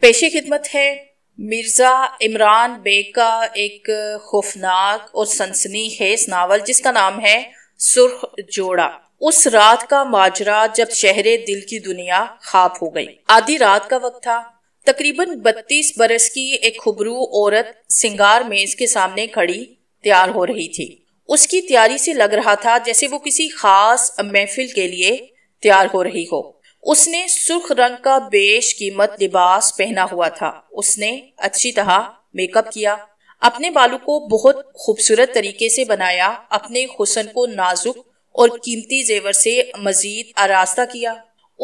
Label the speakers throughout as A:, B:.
A: पेशे खिदमत है मिर्ज़ा इमरान बेग का एक खौफनाक और सनसनी खेस नावल जिसका नाम है सुर्ख जोड़ा उस रात का माजरा जब शहरे दिल की दुनिया खाप हो गई आधी रात का वक्त था तकरीबन 32 बरस की एक खुबरू औरत सिंगार मेज के सामने खड़ी तैयार हो रही थी उसकी तैयारी से लग रहा था जैसे वो किसी खास महफिल के लिए तैयार हो रही हो उसने सुर्ख रंग का बेश कीमत लिबास पहना हुआ था उसने अच्छी तरह मेकअप किया अपने बालों को बहुत खूबसूरत तरीके से बनाया अपने हुसन को नाजुक और कीमती जेवर से मजीद आरास्ता किया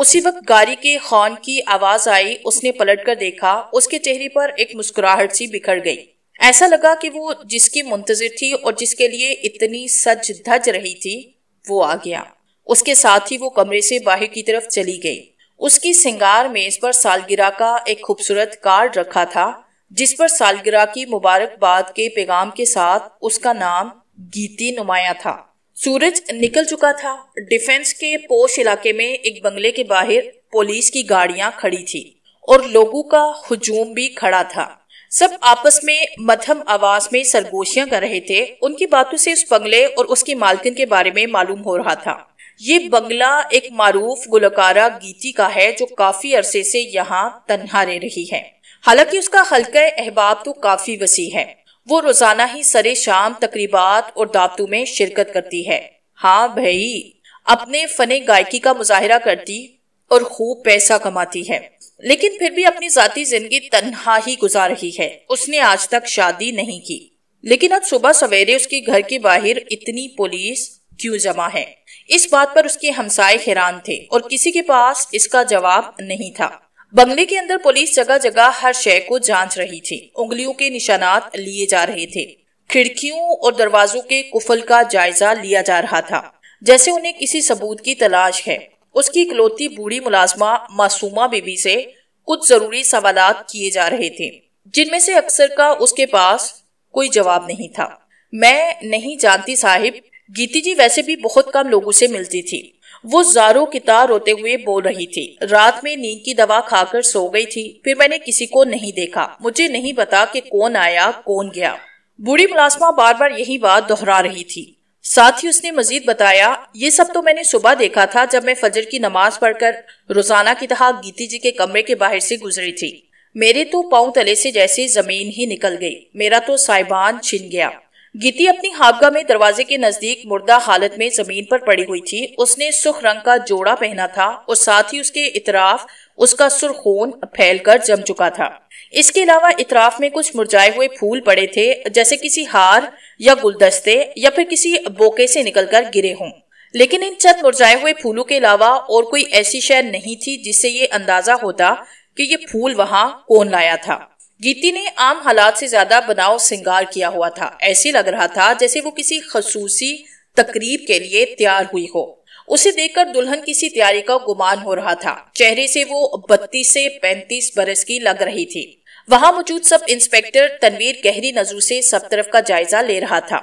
A: उसी वक्त गाड़ी के खान की आवाज आई उसने पलट कर देखा उसके चेहरे पर एक मुस्कुराहट सी बिखर गई ऐसा लगा कि वो जिसकी मुंतजर थी और जिसके लिए इतनी सज धज रही थी वो आ गया उसके साथ ही वो कमरे से बाहर की तरफ चली गई उसकी सिंगार मेज पर सालगिरह का एक खूबसूरत कार्ड रखा था जिस पर सालगिरह की मुबारकबाद के पैगाम के साथ उसका नाम गीती नुमाया था सूरज निकल चुका था डिफेंस के पोश इलाके में एक बंगले के बाहर पुलिस की गाड़ियां खड़ी थी और लोगों का हजूम भी खड़ा था सब आपस में मध्यम आवाज में सरगोशियां कर रहे थे उनकी बातों से उस बंगले और उसकी मालकिन के बारे में मालूम हो रहा था ये बंगला एक मारूफ गुलकारा गीती का है जो काफी अरसे से यहाँ तन्हा रह रही है हालांकि उसका हल्का अहबाब तो काफी वसी है वो रोजाना ही सरे शाम तकरीबात और दावतों में शिरकत करती है हाँ भाई अपने फने गायकी का मुजाहरा करती और खूब पैसा कमाती है लेकिन फिर भी अपनी जाती जिंदगी तन्हा ही गुजार रही है उसने आज तक शादी नहीं की लेकिन अब सुबह सवेरे उसके घर के बाहर इतनी पुलिस क्यों जमा है इस बात पर उसके हमसाये हैरान थे और किसी के पास इसका जवाब नहीं था बंगले के अंदर पुलिस जगह जगह हर शय को जांच रही थी उंगलियों के निशानात लिए जा रहे थे खिड़कियों और दरवाजों के कुफल का जायजा लिया जा रहा था जैसे उन्हें किसी सबूत की तलाश है उसकी इकलौती बूढ़ी मुलाजमा मासूमा बीबी से कुछ जरूरी सवाल किए जा रहे थे जिनमें से अक्सर का उसके पास कोई जवाब नहीं था मैं नहीं जानती साहिब गीती जी वैसे भी बहुत कम लोगों से मिलती थी वो जारो कितार रोते हुए बोल रही थी रात में नींद की दवा खाकर सो गई थी फिर मैंने किसी को नहीं देखा मुझे नहीं पता कि कौन आया कौन गया बूढ़ी मुलाजमा बार बार यही बात दोहरा रही थी साथ ही उसने मजीद बताया ये सब तो मैंने सुबह देखा था जब मैं फजर की नमाज पढ़कर रोजाना की तरह गीती जी के कमरे के बाहर से गुजरी थी मेरे तो पाँव तले से जैसे जमीन ही निकल गई मेरा तो साइबान छिन गया गीती अपनी हाबगा में दरवाजे के नजदीक मुर्दा हालत में जमीन पर पड़ी हुई थी उसने सुख रंग का जोड़ा पहना था और साथ ही उसके इतराफ उसका फैल फैलकर जम चुका था इसके अलावा इतराफ में कुछ मुरझाए हुए फूल पड़े थे जैसे किसी हार या गुलदस्ते या फिर किसी बोके से निकलकर गिरे हों लेकिन इन चंद मुरझाए हुए फूलों के अलावा और कोई ऐसी शहर नहीं थी जिससे ये अंदाजा होता कि ये फूल वहां कौन लाया था गीती ने आम हालात से ज्यादा बनाव सिंगार किया हुआ था ऐसे लग रहा था जैसे वो किसी खसूसी तकरीब के लिए तैयार हुई हो उसे देखकर दुल्हन किसी तैयारी का गुमान हो रहा था चेहरे से वो बत्तीस से पैंतीस बरस की लग रही थी वहाँ मौजूद सब इंस्पेक्टर तनवीर गहरी नजरों से सब तरफ का जायजा ले रहा था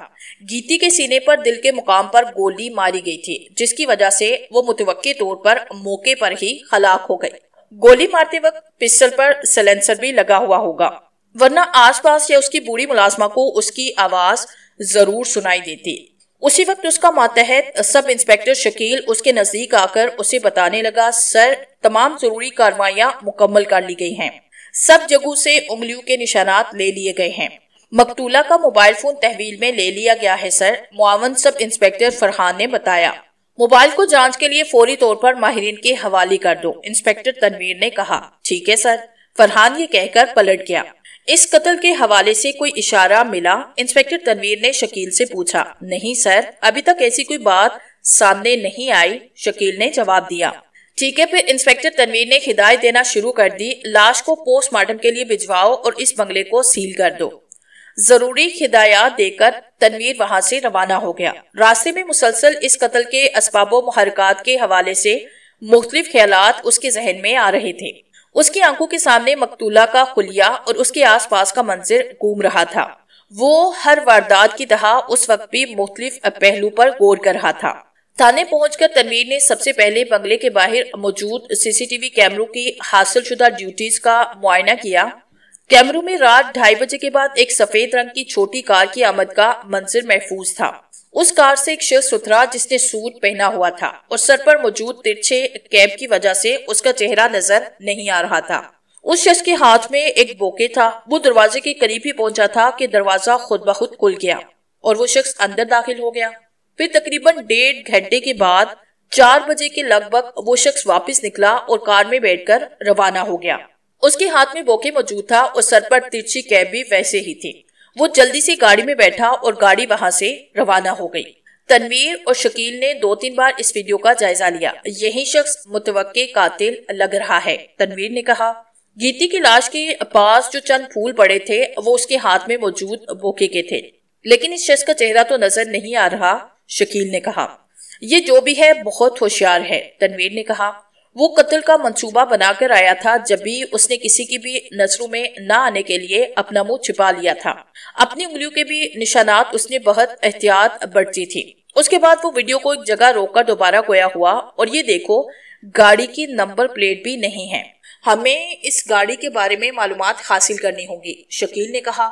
A: गीती के सीने पर दिल के मुकाम पर गोली मारी गई थी जिसकी वजह से वो मुतवके तौर पर मौके पर ही हलाक हो गई गोली मारते वक्त पिस्टल पर सलेंसर भी लगा हुआ होगा वरना आसपास या उसकी बूढ़ी मुलाजमा को उसकी आवाज जरूर सुनाई देती उसी वक्त उसका मातहत सब इंस्पेक्टर शकील उसके नजदीक आकर उसे बताने लगा सर तमाम जरूरी कार्रवाइया मुकम्मल कर ली गई हैं सब जगह से उंगलियों के निशानात ले लिए गए हैं मकतूला का मोबाइल फोन तहवील में ले लिया गया है सर मुआवन सब इंस्पेक्टर फरहान ने बताया मोबाइल को जांच के लिए फौरी तौर पर माहरीन के हवाले कर दो इंस्पेक्टर तनवीर ने कहा ठीक है सर फरहान ये कहकर पलट गया इस कत्ल के हवाले से कोई इशारा मिला इंस्पेक्टर तनवीर ने शकील से पूछा नहीं सर अभी तक ऐसी कोई बात सामने नहीं आई शकील ने जवाब दिया ठीक है फिर इंस्पेक्टर तनवीर ने हिदायत देना शुरू कर दी लाश को पोस्टमार्टम के लिए भिजवाओ और इस बंगले को सील कर दो जरूरी हिदायत देकर तनवीर वहां से रवाना हो गया रास्ते में मुसलसल इस कत्ल के असबाब महरकत के हवाले से मुख्तलिफ ख्याल उसके जहन में आ रहे थे उसकी आंखों के सामने मकतूला का खुलिया और उसके आस पास का मंजर घूम रहा था वो हर वारदात की तरह उस वक्त भी मुख्तलिफ पहलू पर गौर कर रहा था थाने पहुंचकर तनवीर ने सबसे पहले बंगले के बाहर मौजूद सीसीटीवी कैमरों की हासिल शुदा ड्यूटीज का मुआयना किया कैमरों में रात ढाई बजे के बाद एक सफेद रंग की छोटी कार की आमद का मंजिर महफूज था उस कार से एक शख्स उतरा जिसने सूट पहना हुआ था और सर पर मौजूद तिरछे कैप की वजह से उसका चेहरा नजर नहीं आ रहा था उस शख्स के हाथ में एक बोके था वो दरवाजे के करीब ही पहुंचा था कि दरवाजा खुद ब खुद खुल गया और वो शख्स अंदर दाखिल हो गया फिर तकरीबन डेढ़ घंटे के बाद चार बजे के लगभग वो शख्स वापस निकला और कार में बैठकर रवाना हो गया उसके हाथ में बोके मौजूद था और सर पर तिरछी कैब भी वैसे ही थी वो जल्दी से गाड़ी में बैठा और गाड़ी वहां से रवाना हो गई तनवीर और शकील ने दो तीन बार इस वीडियो का जायजा लिया यही शख्स मुतवक्के कातिल लग रहा है तनवीर ने कहा गीती की लाश के पास जो चंद फूल पड़े थे वो उसके हाथ में मौजूद बोके के थे लेकिन इस शख्स का चेहरा तो नजर नहीं आ रहा शकील ने कहा ये जो भी है बहुत होशियार है तनवीर ने कहा वो कत्ल का मंसूबा बनाकर आया था जब भी उसने किसी की भी नजरों में न आने के लिए अपना मुंह छिपा लिया था अपनी उंगलियों के भी निशानात उसने बहुत एहतियात बरती थी उसके बाद वो वीडियो को एक जगह रोककर दोबारा गोया हुआ और ये देखो गाड़ी की नंबर प्लेट भी नहीं है हमें इस गाड़ी के बारे में मालूम हासिल करनी होगी शकील ने कहा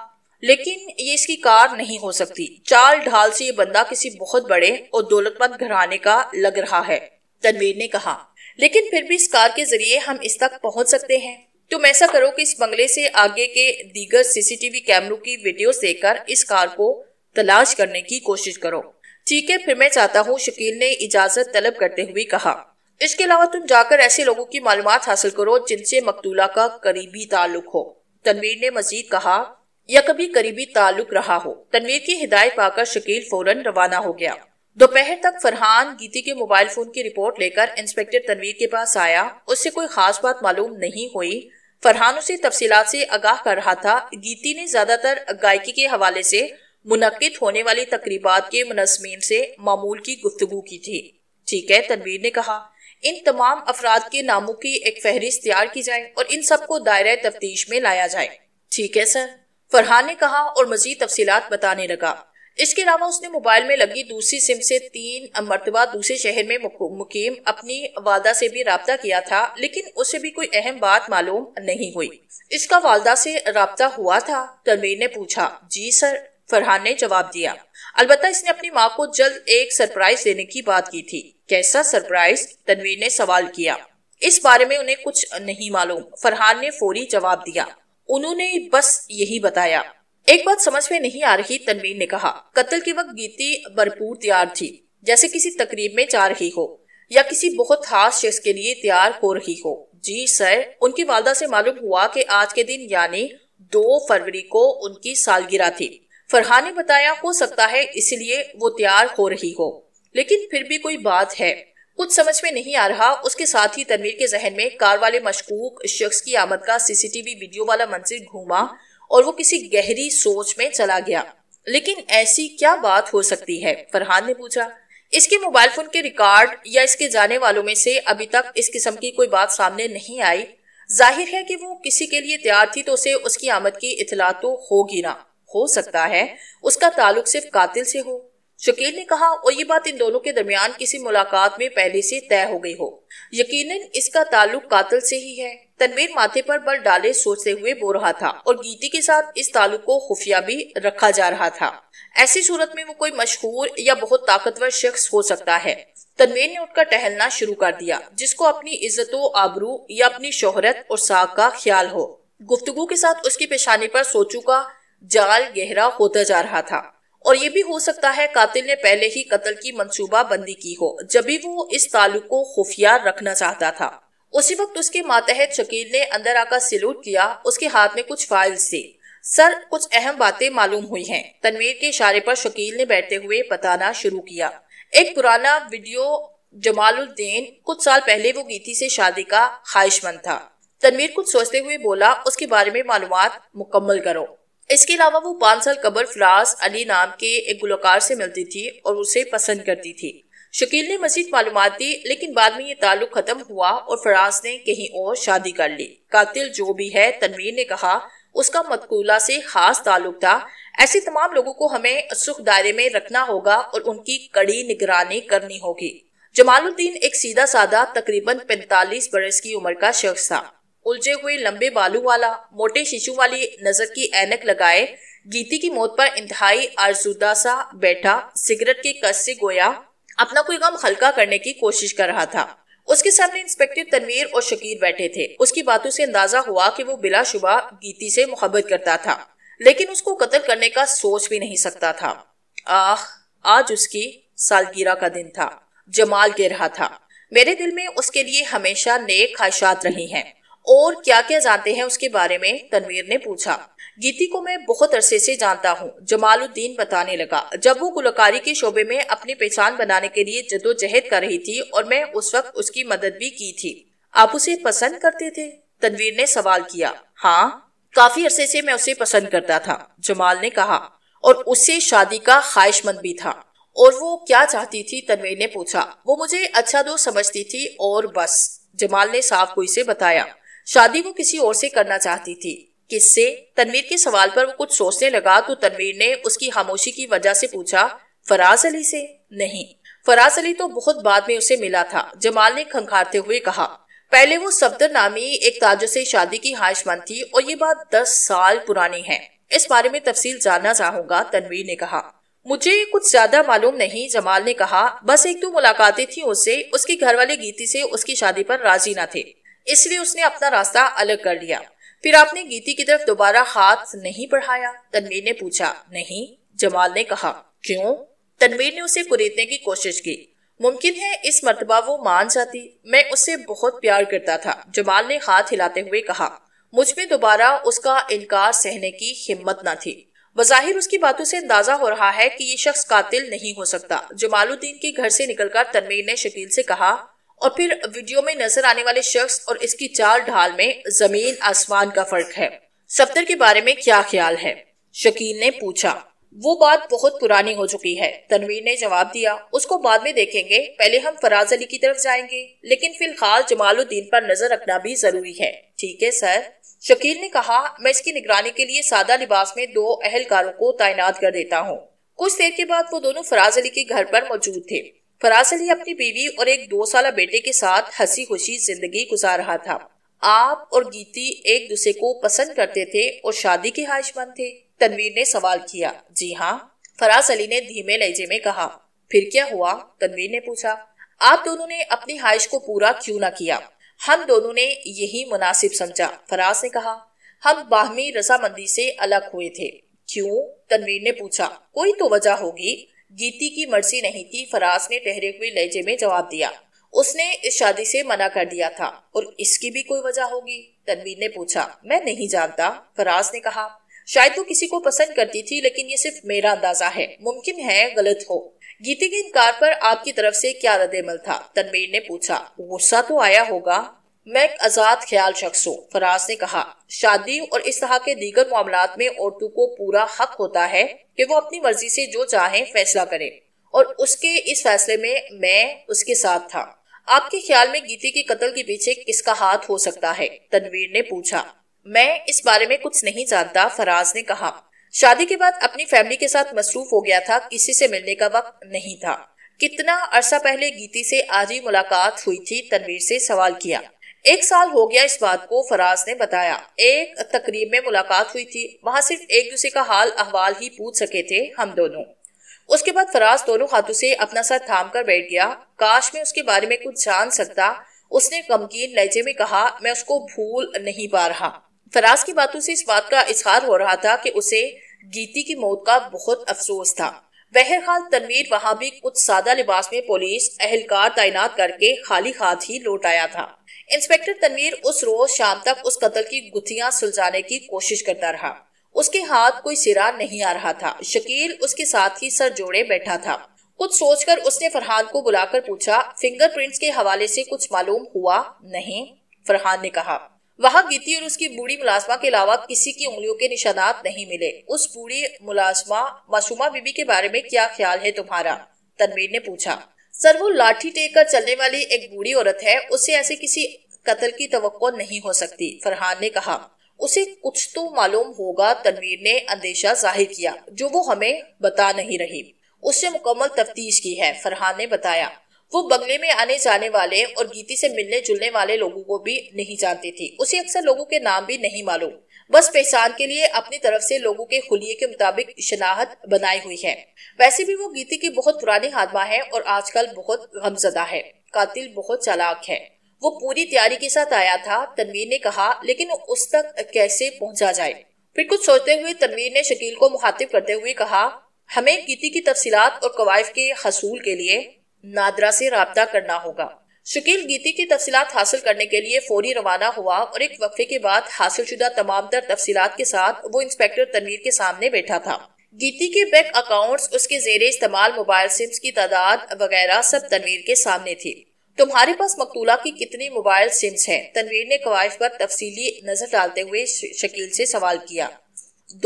A: लेकिन ये इसकी कार नहीं हो सकती चाल ढाल से ये बंदा किसी बहुत बड़े और दौलतमंद घराने का लग रहा है तनवीर ने कहा लेकिन फिर भी इस कार के जरिए हम इस तक पहुंच सकते हैं तुम ऐसा करो कि इस बंगले से आगे के दीगर सीसीटीवी कैमरों की वीडियो देखकर इस कार को तलाश करने की कोशिश करो ठीक है फिर मैं चाहता हूँ शकील ने इजाजत तलब करते हुए कहा इसके अलावा तुम जाकर ऐसे लोगों की मालूम हासिल करो जिनसे मकतूला का करीबी ताल्लुक हो तनवीर ने मजीद कहा या कभी करीबी ताल्लुक रहा हो तनवीर की हिदायत पाकर शकील फौरन रवाना हो गया दोपहर तक फरहान गीती के मोबाइल फोन की रिपोर्ट लेकर इंस्पेक्टर तनवीर के पास आया उससे कोई खास बात मालूम नहीं हुई फरहान उसे तफसीलात से आगाह कर रहा था गीती ने ज्यादातर गायकी के हवाले से मुनद होने वाली तकरीबा के मुनसमीन से मामूल की गुफ्तगु की थी ठीक है तनवीर ने कहा इन तमाम अफराद के नामों की एक फहरिस्त तैयार की जाए और इन सबको दायरा तफ्तीश में लाया जाए ठीक है सर फरहान ने कहा और मजीद तफसी बताने लगा इसके अलावा उसने मोबाइल में लगी दूसरी सिम से तीन मरतबा दूसरे शहर में मुकीम अपनी वालदा से भी रबता किया था लेकिन उसे भी कोई अहम बात मालूम नहीं हुई इसका वालदा से रबता हुआ था तनवीर ने पूछा जी सर फरहान ने जवाब दिया अलबत् इसने अपनी माँ को जल्द एक सरप्राइज देने की बात की थी कैसा सरप्राइज तनवीर ने सवाल किया इस बारे में उन्हें कुछ नहीं मालूम फरहान ने फौरी जवाब दिया उन्होंने बस यही बताया एक बात समझ में नहीं आ रही तनवीर ने कहा कत्ल के वक्त गीती भरपूर तैयार थी जैसे किसी तकरीब में जा रही हो या किसी बहुत खास शख्स के लिए तैयार हो रही हो जी सर उनकी वालदा से मालूम हुआ कि आज के दिन यानी दो फरवरी को उनकी सालगिरह थी फरहान ने बताया हो सकता है इसलिए वो तैयार हो रही हो लेकिन फिर भी कोई बात है कुछ समझ में नहीं आ रहा उसके साथ ही तनवीर के जहन में कार वाले मशकूक शख्स की आमद का सीसीटीवी वीडियो वाला मंजिल घूमा और वो किसी गहरी सोच में चला गया लेकिन ऐसी क्या बात हो सकती है फरहान ने पूछा इसके मोबाइल फोन के रिकॉर्ड या इसके जाने वालों में से अभी तक इस किस्म की कोई बात सामने नहीं आई जाहिर है कि वो किसी के लिए तैयार थी तो उसे उसकी आमद की इतला तो होगी ना हो सकता है उसका ताल्लुक सिर्फ कातिल से हो शकील ने कहा और ये बात इन दोनों के दरमियान किसी मुलाकात में पहले से तय हो गई हो यकीनन इसका ताल्लुक कातिल से ही है तनवीर माथे पर बल डाले सोचते हुए बो रहा था और गीति के साथ इस तालुक को खुफिया भी रखा जा रहा था ऐसी सूरत में वो कोई मशहूर या बहुत ताकतवर शख्स हो सकता है तनवीर ने उठकर टहलना शुरू कर दिया जिसको अपनी इज्जतों आबरू या अपनी शोहरत और साग का ख्याल हो गुफ्तगु के साथ उसकी पेशानी पर सोचू का जाल गहरा होता जा रहा था और ये भी हो सकता है कातिल ने पहले ही कत्ल की मनसूबा बंदी की हो जब भी वो इस तालुक को खुफिया रखना चाहता था उसी वक्त उसके मातहत शकील ने अंदर आकर सल्यूट किया उसके हाथ में कुछ फाइल्स थी सर कुछ अहम बातें मालूम हुई हैं तनवीर के इशारे पर शकील ने बैठते हुए बताना शुरू किया एक पुराना वीडियो जमालुद्दीन कुछ साल पहले वो गीती से शादी का ख्वाहिशमंद था तनवीर कुछ सोचते हुए बोला उसके बारे में मालूम मुकम्मल करो इसके अलावा वो पाँच साल कबर फ्लास अली नाम के एक गुलकार से मिलती थी और उसे पसंद करती थी शकील ने मजीद मालूम दी लेकिन बाद में ये ताल्लुक खत्म हुआ और फराज ने कहीं और शादी कर ली कातिल जो भी है तनवीर ने कहा उसका मतकूला से खास ताल्लुक था ऐसे तमाम लोगों को हमें सुख दायरे में रखना होगा और उनकी कड़ी निगरानी करनी होगी जमालुद्दीन एक सीधा साधा तकरीबन 45 बरस की उम्र का शख्स था उलझे हुए लंबे बालू वाला मोटे शीशु वाली नजर की एनक लगाए गीती की मौत पर इंतहाई आरजुदा सा बैठा सिगरेट के कस से गोया अपना कोई गम हल्का करने की कोशिश कर रहा था उसके सामने इंस्पेक्टर तनवीर और शकीर बैठे थे उसकी बातों से अंदाजा हुआ कि वो बिलाशुबा गीती से मोहब्बत करता था लेकिन उसको कत्ल करने का सोच भी नहीं सकता था आह आज उसकी सालगिरह का दिन था जमाल गिर रहा था मेरे दिल में उसके लिए हमेशा नेक ख्वाहिशात रही हैं और क्या क्या जानते हैं उसके बारे में तनवीर ने पूछा गीति को मैं बहुत अरसे से जानता हूँ जमालुद्दीन बताने लगा जब वो गुलकारी के शोबे में अपनी पहचान बनाने के लिए जदोजहद कर रही थी और मैं उस वक्त उसकी मदद भी की थी आप उसे पसंद करते थे तनवीर ने सवाल किया हाँ काफी अरसे से मैं उसे पसंद करता था जमाल ने कहा और उससे शादी का ख्वाहिशमंद भी था और वो क्या चाहती थी तनवीर ने पूछा वो मुझे अच्छा दोस्त समझती थी और बस जमाल ने साफ कोई से बताया शादी वो किसी और से करना चाहती थी किससे तनवीर के सवाल पर वो कुछ सोचने लगा तो तनवीर ने उसकी खामोशी की वजह से पूछा फराज अली से नहीं फराज अली तो बहुत बाद में उसे मिला था जमाल ने खंखारते हुए कहा पहले वो सफदर नामी एक ताजर से शादी की हाइशमंद थी और ये बात दस साल पुरानी है इस बारे में तफसील जानना चाहूंगा तनवीर ने कहा मुझे कुछ ज्यादा मालूम नहीं जमाल ने कहा बस एक दो मुलाकातें थी उससे उसके घर वाले गीती से उसकी शादी पर राजी न थे इसलिए उसने अपना रास्ता अलग कर लिया फिर आपने गीति की तरफ दोबारा हाथ नहीं बढ़ाया तनवीर ने पूछा नहीं जमाल ने कहा क्यों तनवीर ने उसे कुरेदने की कोशिश की मुमकिन है इस मरतबा वो मान जाती मैं उससे बहुत प्यार करता था जमाल ने हाथ हिलाते हुए कहा मुझ में दोबारा उसका इनकार सहने की हिम्मत न थी बज़ाहिर उसकी बातों से अंदाजा हो रहा है कि ये शख्स कातिल नहीं हो सकता जमालुद्दीन के घर से निकलकर तनवीर ने शकील से कहा और फिर वीडियो में नजर आने वाले शख्स और इसकी चाल ढाल में जमीन आसमान का फर्क है सफदर के बारे में क्या ख्याल है शकील ने पूछा वो बात बहुत पुरानी हो चुकी है तनवीर ने जवाब दिया उसको बाद में देखेंगे पहले हम फराज अली की तरफ जाएंगे लेकिन फिलहाल जमालुद्दीन पर नजर रखना भी जरूरी है ठीक है सर शकील ने कहा मैं इसकी निगरानी के लिए सादा लिबास में दो अहलकारों को तैनात कर देता हूँ कुछ देर के बाद वो दोनों फराज अली के घर पर मौजूद थे फराज अली अपनी बीवी और एक दो साल बेटे के साथ हंसी खुशी जिंदगी गुजार रहा था आप और गीती एक दूसरे को पसंद करते थे और शादी के हाशमंद थे तनवीर ने सवाल किया जी हाँ फराज अली ने धीमे लहजे में कहा फिर क्या हुआ तनवीर ने पूछा आप दोनों ने अपनी ख्वाहिश को पूरा क्यों ना किया हम दोनों ने यही मुनासिब समझा फराज ने कहा हम बाहमी रजामंदी से अलग हुए थे क्यों तनवीर ने पूछा कोई तो वजह होगी गीती की मर्जी नहीं थी फराज ने ठहरे हुए लहजे में जवाब दिया उसने इस शादी से मना कर दिया था और इसकी भी कोई वजह होगी तनवीर ने पूछा मैं नहीं जानता फराज ने कहा शायद तू तो किसी को पसंद करती थी लेकिन ये सिर्फ मेरा अंदाजा है मुमकिन है गलत हो गीति के इनकार पर आपकी तरफ से क्या अमल था तनवीर ने पूछा गुस्सा तो आया होगा मैं एक आज़ाद ख्याल शख्स हूँ फराज ने कहा शादी और इस तरह के दीगर मामला में औरतों को पूरा हक होता है कि वो अपनी मर्जी से जो चाहे फैसला करें और उसके इस फैसले में मैं उसके साथ था आपके ख्याल में गीती के कत्ल के पीछे किसका हाथ हो सकता है तनवीर ने पूछा मैं इस बारे में कुछ नहीं जानता फराज ने कहा शादी के बाद अपनी फैमिली के साथ मसरूफ हो गया था किसी से मिलने का वक्त नहीं था कितना अरसा पहले गीती से आज ही मुलाकात हुई थी तनवीर से सवाल किया एक साल हो गया इस बात को फराज ने बताया एक तकरीब में मुलाकात हुई थी वहां सिर्फ एक दूसरे का हाल अहवाल ही पूछ सके थे हम दोनों उसके बाद फराज दोनों हाथों से अपना सर थाम कर बैठ गया काश में उसके बारे में कुछ जान सकता उसने गमकीन लहजे में कहा मैं उसको भूल नहीं पा रहा फराज की बातों से इस बात का इजहार हो रहा था कि उसे गीती की मौत का बहुत अफसोस था बहरहाल तनवीर वहां भी कुछ सादा लिबास में पुलिस अहलकार तैनात करके खाली हाथ ही लौट आया था इंस्पेक्टर तनवीर उस रोज शाम तक उस कत्ल की गुथियां सुलझाने की कोशिश करता रहा उसके हाथ कोई सिरा नहीं आ रहा था शकील उसके साथ ही सर जोड़े बैठा था कुछ सोचकर उसने फरहान को बुलाकर पूछा फिंगरप्रिंट्स के हवाले से कुछ मालूम हुआ नहीं फरहान ने कहा वहाँ गीती और उसकी बूढ़ी मुलाजमा के अलावा किसी की उंगलियों के निशानात नहीं मिले उस बूढ़ी मुलाजमा मासूमा बीबी के बारे में क्या ख्याल है तुम्हारा तनवीर ने पूछा सर वो लाठी टेक कर चलने वाली एक बूढ़ी औरत है उससे ऐसे किसी कत्ल की तो नहीं हो सकती फरहान ने कहा उसे कुछ तो मालूम होगा तनवीर ने अंदेशा जाहिर किया जो वो हमें बता नहीं रही उससे मुकम्मल तफ्तीश की है फरहान ने बताया वो बंगले में आने जाने वाले और गीती से मिलने जुलने वाले लोगों को भी नहीं जानती थी उसे अक्सर लोगों के नाम भी नहीं मालूम बस पहचान के लिए अपनी तरफ से लोगों के खुलिए के मुताबिक शनाहत बनाई हुई है वैसे भी वो गीती की बहुत पुरानी हादमा है और आजकल बहुत गमजदा है कातिल बहुत चालाक है वो पूरी तैयारी के साथ आया था तनवीर ने कहा लेकिन उस तक कैसे पहुंचा जाए फिर कुछ सोचते हुए तनवीर ने शकील को मुखातिब करते हुए कहा हमें गीती की तफसीत और कवायफ के हसूल के लिए नादरा से रबता करना होगा शकील गीती की तफसीत हासिल करने के लिए फौरी रवाना हुआ और एक वक्फे के बाद हासिल शुदा तमाम तर तफसीत के साथ वो इंस्पेक्टर तनवीर के सामने बैठा था गीती के बैंक अकाउंट्स उसके जेर इस्तेमाल मोबाइल सिम्स की तादाद वगैरह सब तनवीर के सामने थी तुम्हारे पास मकतूला की कितनी मोबाइल सिम्स हैं तनवीर ने कवायफ पर तफसीली नजर डालते हुए शकील से सवाल किया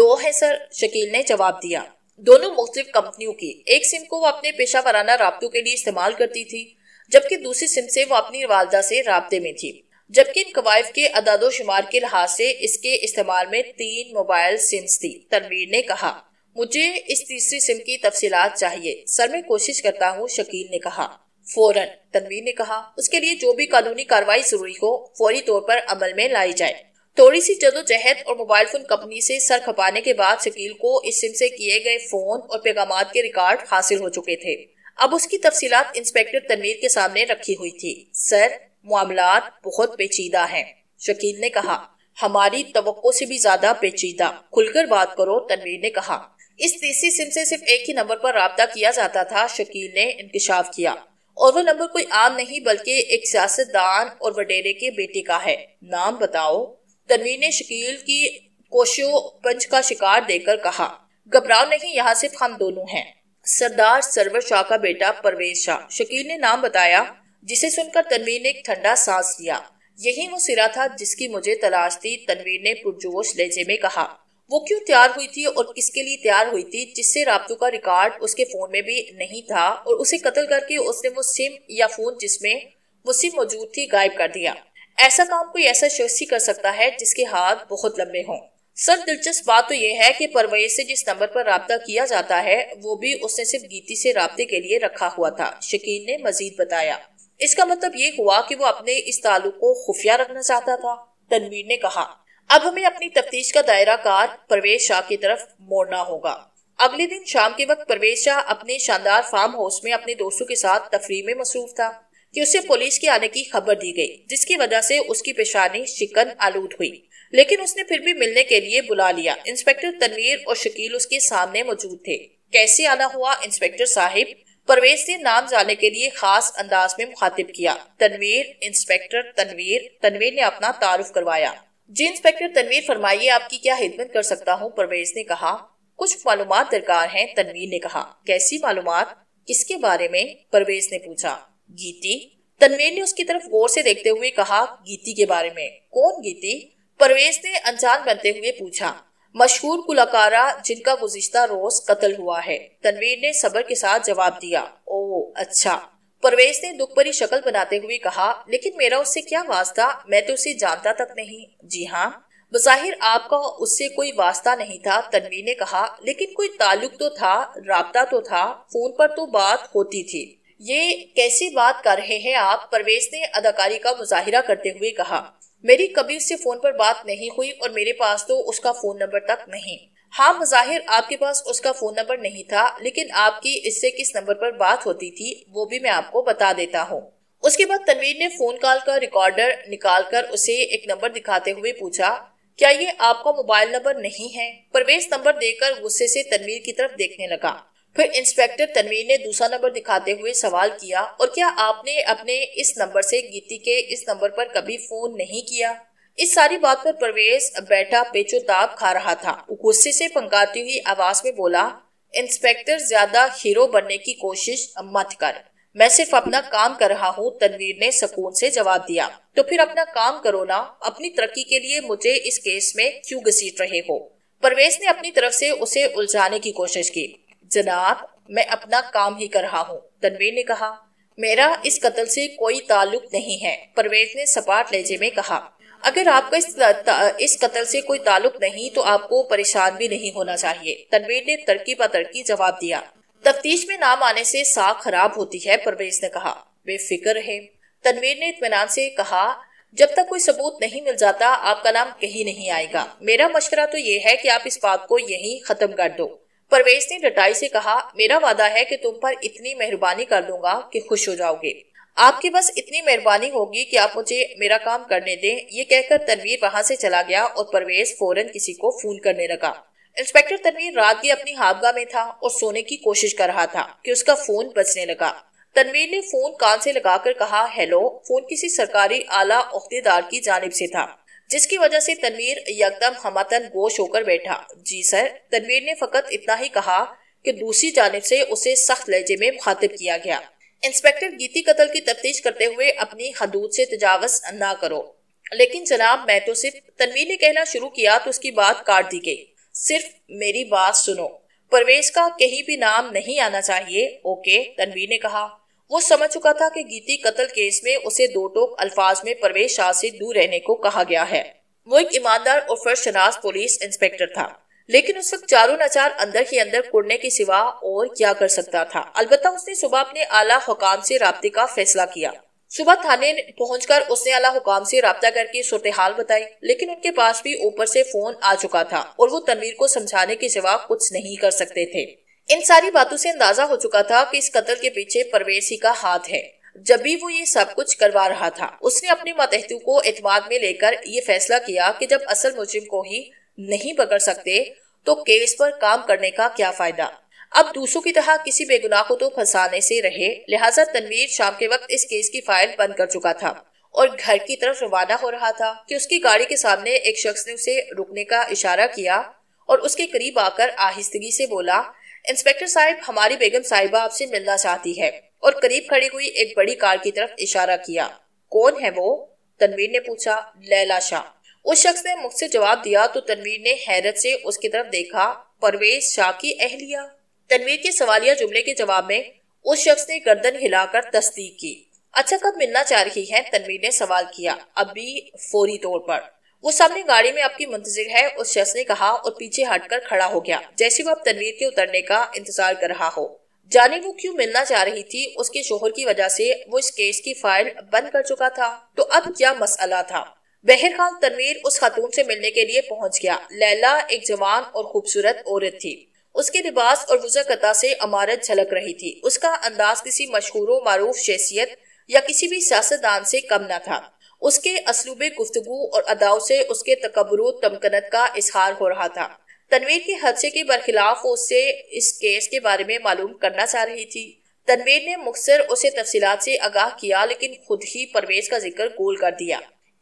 A: दो है सर शकील ने जवाब दिया दोनों मुख्तलिफ कंपनियों की एक सिम को वो अपने पेशा वाराना रबतों के लिए इस्तेमाल करती थी जबकि दूसरी सिम से वो अपनी वालदा से रबते में थी जबकि इन कवायफ के अदादो शुमार के लिहाज से इसके इस्तेमाल में तीन मोबाइल सिम्स थी तनवीर ने कहा मुझे इस तीसरी सिम की तफसी चाहिए सर में कोशिश करता हूँ शकील ने कहा फौरन तनवीर ने कहा उसके लिए जो भी कानूनी कार्रवाई जरूरी हो फौरी तौर पर अमल में लाई जाए थोड़ी सी जदोजहद और मोबाइल फोन कंपनी से सर खपाने के बाद शकील को इस सिम से किए गए फोन और पैगाम के रिकॉर्ड हासिल हो चुके थे अब उसकी तफसी इंस्पेक्टर तनवीर के सामने रखी हुई थी सर मामला बहुत पेचीदा है शकील ने कहा हमारी तो से भी ज्यादा पेचीदा खुलकर बात करो तनवीर ने कहा इस तीसरी सिम से सिर्फ एक ही नंबर पर रबता किया जाता था शकील ने इंकशाफ किया और वो नंबर कोई आम नहीं बल्कि एक सियासतदान और वडेरे के बेटे का है नाम बताओ तनवीर ने शकील की कोशो पंच का शिकार देकर कहा घबराओ नहीं यहाँ सिर्फ हम दोनों हैं सरदार सरवर शाह का बेटा परवेज शाह शकील ने नाम बताया जिसे सुनकर तनवीर ने एक ठंडा सांस लिया यही वो सिरा था जिसकी मुझे तलाश थी तनवीर ने पुरजोश लहजे में कहा वो क्यों तैयार हुई थी और किसके लिए तैयार हुई थी जिससे राबतों का रिकॉर्ड उसके फोन में भी नहीं था और उसे कत्ल करके उसने वो सिम या फोन जिसमें वो सिम मौजूद थी गायब कर दिया ऐसा काम कोई ऐसा शख्स ही कर सकता है जिसके हाथ बहुत लंबे हों सर दिलचस्प बात तो यह है कि परवेज से जिस नंबर पर रबता किया जाता है वो भी उसने सिर्फ गीती से रबते के लिए रखा हुआ था शकीन ने मजीद बताया इसका मतलब ये हुआ कि वो अपने इस तालुक को खुफिया रखना चाहता था तनवीर ने कहा अब हमें अपनी तफ्तीश का दायरा कार परवेज शाह की तरफ मोड़ना होगा अगले दिन शाम के वक्त परवेज शाह अपने शानदार फार्म हाउस में अपने दोस्तों के साथ तफरी में मसरूफ था कि उसे पुलिस के आने की खबर दी गई जिसकी वजह से उसकी पेशानी शिकन आलूद हुई लेकिन उसने फिर भी मिलने के लिए बुला लिया इंस्पेक्टर तनवीर और शकील उसके सामने मौजूद थे कैसे आना हुआ इंस्पेक्टर साहिब परवेज ने नाम जाने के लिए खास अंदाज में मुखातिब किया तनवीर इंस्पेक्टर तनवीर तनवीर ने अपना तारुफ करवाया जी इंस्पेक्टर तनवीर फरमाइए आपकी क्या हिदमत कर सकता हूँ परवेज ने कहा कुछ मालूम दरकार है तनवीर ने कहा कैसी मालूम किसके बारे में परवेज ने पूछा गीती तनवीर ने उसकी तरफ गौर से देखते हुए कहा गीती के बारे में कौन गीती परवेज ने अनजान बनते हुए पूछा मशहूर कुलकारा जिनका गुजश्ता रोज कत्ल हुआ है तनवीर ने सबर के साथ जवाब दिया ओ अच्छा परवेज ने दुख भरी शक्ल बनाते हुए कहा लेकिन मेरा उससे क्या वास्ता मैं तो उसे जानता तक नहीं जी हाँ बजाहिर आपका उससे कोई वास्ता नहीं था तनवीर ने कहा लेकिन कोई ताल्लुक तो था रबता तो था फोन पर तो बात होती थी ये कैसी बात कर रहे हैं आप परवेज ने अदाकारी का मुजाहिरा करते हुए कहा मेरी कभी उससे फोन पर बात नहीं हुई और मेरे पास तो उसका फोन नंबर तक नहीं हाँ मज़ाहिर आपके पास उसका फोन नंबर नहीं था लेकिन आपकी इससे किस नंबर पर बात होती थी वो भी मैं आपको बता देता हूँ उसके बाद तनवीर ने फोन कॉल का रिकॉर्डर निकालकर उसे एक नंबर दिखाते हुए पूछा क्या ये आपका मोबाइल नंबर नहीं है परवेज नंबर देकर गुस्से से तनवीर की तरफ देखने लगा फिर इंस्पेक्टर तनवीर ने दूसरा नंबर दिखाते हुए सवाल किया और क्या आपने अपने इस नंबर से गीति के इस नंबर पर कभी फोन नहीं किया इस सारी बात पर परवेज बैठा पेचोताप खा रहा था गुस्से से पंकाती हुई आवाज में बोला इंस्पेक्टर ज्यादा हीरो बनने की कोशिश मत कर मैं सिर्फ अपना काम कर रहा हूँ तनवीर ने सुकून से जवाब दिया तो फिर अपना काम करो ना अपनी तरक्की के लिए मुझे इस केस में क्यों घसीट रहे हो परवेज ने अपनी तरफ से उसे उलझाने की कोशिश की जनाब मैं अपना काम ही कर रहा हूँ तनवीर ने कहा मेरा इस कत्ल से कोई ताल्लुक नहीं है परवेज ने सपाट लहजे में कहा अगर आपका इस इस कत्ल से कोई ताल्लुक नहीं तो आपको परेशान भी नहीं होना चाहिए तनवीर ने तरकी पर तरकी जवाब दिया तफ्तीश में नाम आने से साख खराब होती है परवेज ने कहा बेफिक्र है तनवीर ने इतमान से कहा जब तक कोई सबूत नहीं मिल जाता आपका नाम कहीं नहीं आएगा मेरा मशवरा तो ये है कि आप इस बात को यहीं खत्म कर दो परवेज ने डटाई से कहा मेरा वादा है कि तुम पर इतनी मेहरबानी कर दूंगा कि खुश हो जाओगे आपके बस इतनी मेहरबानी होगी कि आप मुझे मेरा काम करने दें ये कहकर तनवीर वहां से चला गया और परवेज फौरन किसी को फोन करने लगा इंस्पेक्टर तनवीर रात के अपनी हाबगा में था और सोने की कोशिश कर रहा था कि उसका फोन बजने लगा तनवीर ने फोन कान से लगाकर कहा हेलो फोन किसी सरकारी आला अहदेदार की जानब से था जिसकी वजह से तनवीर यकदम हमतन गोश होकर बैठा जी सर तनवीर ने फकत इतना ही कहा कि दूसरी जानब से उसे सख्त लहजे में मुखातिब किया गया इंस्पेक्टर गीती कत्ल की तफ्तीश करते हुए अपनी हदूद से तजावज ना करो लेकिन जनाब मैं तो सिर्फ तनवीर ने कहना शुरू किया तो उसकी बात काट दी गई सिर्फ मेरी बात सुनो परवेश का कहीं भी नाम नहीं आना चाहिए ओके तनवीर ने कहा वो समझ चुका था कि गीती कत्ल केस में उसे दो टोक अल्फाज में परवेश शाह से दूर रहने को कहा गया है वो एक ईमानदार और फर्शनाज पुलिस इंस्पेक्टर था लेकिन उस वक्त चारू नचार अंदर ही अंदर कुड़ने के सिवा और क्या कर सकता था अलबत् उसने सुबह अपने आला हुकाम से रबते का फैसला किया सुबह थाने पहुंचकर उसने आला हुकाम से रबता करके सूरत हाल बताई लेकिन उनके पास भी ऊपर से फोन आ चुका था और वो तनवीर को समझाने के सिवा कुछ नहीं कर सकते थे इन सारी बातों से अंदाजा हो चुका था कि इस कत्ल के पीछे परवेज ही का हाथ है जब भी वो ये सब कुछ करवा रहा था उसने अपने मातहतु को एतमाद में लेकर ये फैसला किया कि जब असल मुजरिम को ही नहीं पकड़ सकते तो केस पर काम करने का क्या फायदा अब दूसरों की तरह किसी बेगुनाह को तो फंसाने से रहे लिहाजा तनवीर शाम के वक्त इस केस की फाइल बंद कर चुका था और घर की तरफ रवाना हो रहा था कि उसकी गाड़ी के सामने एक शख्स ने उसे रुकने का इशारा किया और उसके करीब आकर आहिस्तगी से बोला इंस्पेक्टर साहब हमारी बेगम साहिबा आपसे मिलना चाहती है और करीब खड़ी हुई एक बड़ी कार की तरफ इशारा किया कौन है वो तनवीर ने पूछा लैला शाह उस शख्स ने मुझसे जवाब दिया तो तनवीर ने हैरत से उसकी तरफ देखा परवेज शाह की अहलिया तनवीर के सवालिया जुमले के जवाब में उस शख्स ने गर्दन हिलाकर तस्दीक की अच्छा कब मिलना चाह रही है तनवीर ने सवाल किया अभी फौरी तौर पर वो सामने गाड़ी में आपकी मुंतजिर है उस शख्स ने कहा और पीछे हटकर खड़ा हो गया जैसे वो अब तनवीर के उतरने का इंतजार कर रहा हो जाने वो क्यों मिलना चाह रही थी उसके शोहर की वजह से वो इस केस की फाइल बंद कर चुका था तो अब क्या मसला था बहरहाल तनवीर उस खातून से मिलने के लिए पहुंच गया लैला एक जवान और खूबसूरत औरत थी उसके लिबास और वजकता से अमारत झलक रही थी उसका अंदाज किसी मशहूर मारूफ शैसियत या किसी भी सियासतदान से कम न था उसके असलूब गुफ्तगु और अदाव से उसके तकबर तमकनत का इजहार हो रहा था तनवीर के हदसे के बरखिलाफ उससे इस केस के बारे में मालूम करना चाह रही थी तनवीर ने मुखसर उसे तफसीत से आगाह किया लेकिन खुद ही परवेज का जिक्र गोल कर दिया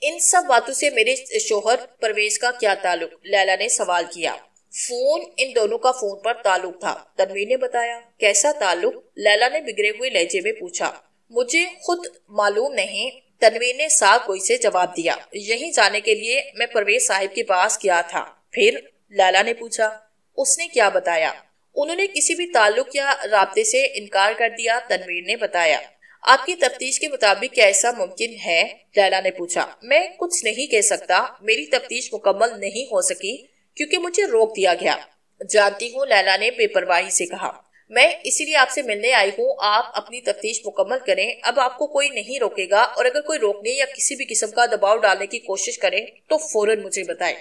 A: इन सब बातों से मेरे शोहर परवेज का क्या ताल्लुक लैला ने सवाल किया फोन इन दोनों का फोन पर ताल्लुक था तनवीर ने बताया कैसा ताल्लुक लैला ने बिगड़े हुए लहजे में पूछा मुझे खुद मालूम नहीं तनवीर ने साफ गोई से जवाब दिया यहीं जाने के लिए मैं परवेज साहिब के पास गया था फिर लाला ने पूछा उसने क्या बताया उन्होंने किसी भी ताल्लुक या रबते से इनकार कर दिया तनवीर ने बताया आपकी तफ्तीश के मुताबिक क्या ऐसा मुमकिन है लैला ने पूछा मैं कुछ नहीं कह सकता मेरी तफ्तीश मुकम्मल नहीं हो सकी क्योंकि मुझे रोक दिया गया जानती हूँ लैला ने बेपरवाही से कहा मैं इसीलिए आपसे मिलने आई हूँ आप अपनी तफ्तीश मुकम्मल करें अब आपको कोई नहीं रोकेगा और अगर कोई रोकने या किसी भी किस्म का दबाव डालने की कोशिश करें तो फौरन मुझे बताएं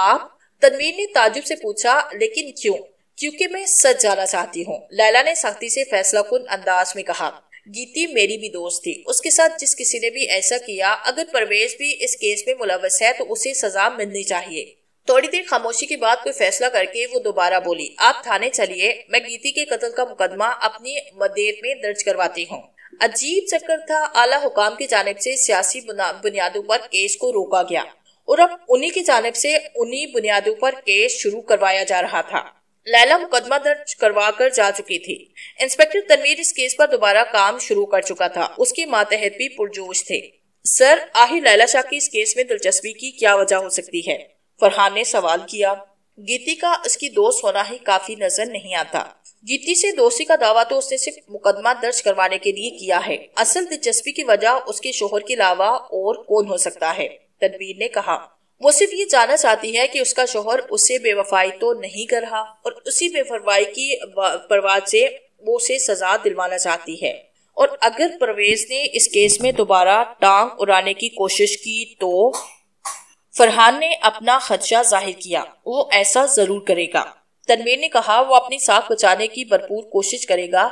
A: आप तनवीर ने ताजुब से पूछा लेकिन क्यों क्योंकि मैं सच जाना चाहती हूँ लैला ने सख्ती से फैसला कुन अंदाज में कहा गीती मेरी भी दोस्त थी उसके साथ जिस किसी ने भी ऐसा किया अगर परवेज भी इस केस में मुलवस है तो उसे सजा मिलनी चाहिए थोड़ी देर खामोशी के बाद कोई फैसला करके वो दोबारा बोली आप थाने चलिए मैं गीति के कत्ल का मुकदमा अपनी मदेर में दर्ज करवाती हूँ अजीब चक्कर था आला हुकाम की जानब से सियासी बुनियादों पर केस को रोका गया और अब उन्हीं की जानब से उन्हीं बुनियादों पर केस शुरू करवाया जा रहा था लैला मुकदमा दर्ज करवा कर जा चुकी थी इंस्पेक्टर तनवीर इस केस पर दोबारा काम शुरू कर चुका था उसके मातहत भी पुरजोश थे सर आहिर लैला शाह की इस केस में दिलचस्पी की क्या वजह हो सकती है फरहान ने सवाल किया गीति का उसकी दोस्त होना ही काफी नजर नहीं आता गीति से दोस्ती का दावा तो उसने सिर्फ मुकदमा दर्ज करवाने के लिए किया है असल दिलचस्पी की वजह उसके शोहर के अलावा और कौन हो सकता है तनवीर ने कहा वो सिर्फ ये जानना चाहती है कि उसका शोहर उससे बेवफाई तो नहीं कर रहा और उसी बेवफाई की परवाह से वो उसे सजा दिलवाना चाहती है और अगर परवेज ने इस केस में दोबारा टांग उड़ाने की कोशिश की तो फरहान ने अपना खदशा जाहिर किया वो ऐसा जरूर करेगा तनवीर ने कहा वो अपनी साख बचाने की भरपूर कोशिश करेगा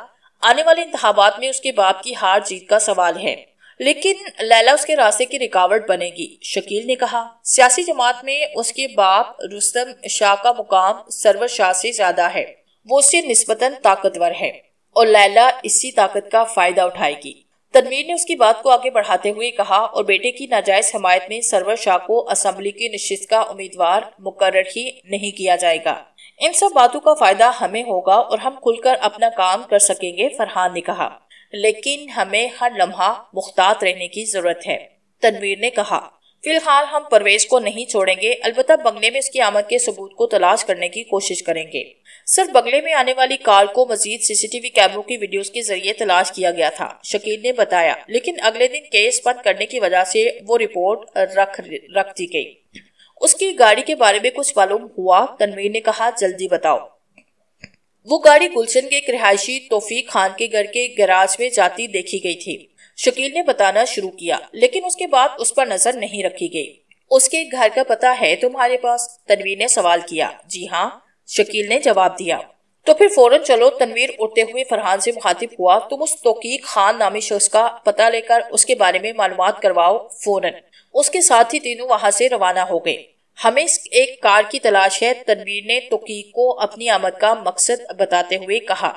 A: आने वाले इंतबात में उसके बाप की हार जीत का सवाल है लेकिन लैला उसके रास्ते की रिकावट बनेगी शकील ने कहा सियासी जमात में उसके बाप रुस्तम शाह का मुकाम सरवर शाह से ज्यादा है वो उससे निस्बतन ताकतवर है और लैला इसी ताकत का फायदा उठाएगी तनवीर ने उसकी बात को आगे बढ़ाते हुए कहा और बेटे की नाजायज हमायत में सरवर शाह को असम्बली की निश्चित का उम्मीदवार मुकर ही नहीं किया जाएगा इन सब बातों का फायदा हमें होगा और हम खुलकर अपना काम कर सकेंगे फरहान ने कहा लेकिन हमें हर लम्हा मुख्तात रहने की जरूरत है तनवीर ने कहा फिलहाल हम परवेज को नहीं छोड़ेंगे अलबत्त बंगले में उसकी आमद के सबूत को तलाश करने की कोशिश करेंगे सिर्फ बगले में आने वाली कार को मजीद सीसीटीवी कैमरों की वीडियोस के जरिए तलाश किया गया था शकील ने बताया लेकिन अगले दिन केस बंद करने की वजह से वो रिपोर्ट रख रख दी गई उसकी गाड़ी के बारे में कुछ मालूम हुआ तनवीर ने कहा जल्दी बताओ वो गाड़ी गुलशन के एक रिहायशी तोफीक खान के घर के गैराज में जाती देखी गई थी शकील ने बताना शुरू किया लेकिन उसके बाद उस पर नजर नहीं रखी गई उसके घर का पता है तुम्हारे पास तनवीर ने सवाल किया जी हाँ शकील ने जवाब दिया तो फिर फौरन चलो तनवीर उड़ते हुए फरहान से मुखातिब हुआ तुम उस तोकीक खान नामी शख्स का पता लेकर उसके बारे में मालूम करवाओ फौरन उसके साथ ही तीनों वहां से रवाना हो गए हमें एक कार की तलाश है तनवीर ने तोकीक को अपनी आमद का मकसद बताते हुए कहा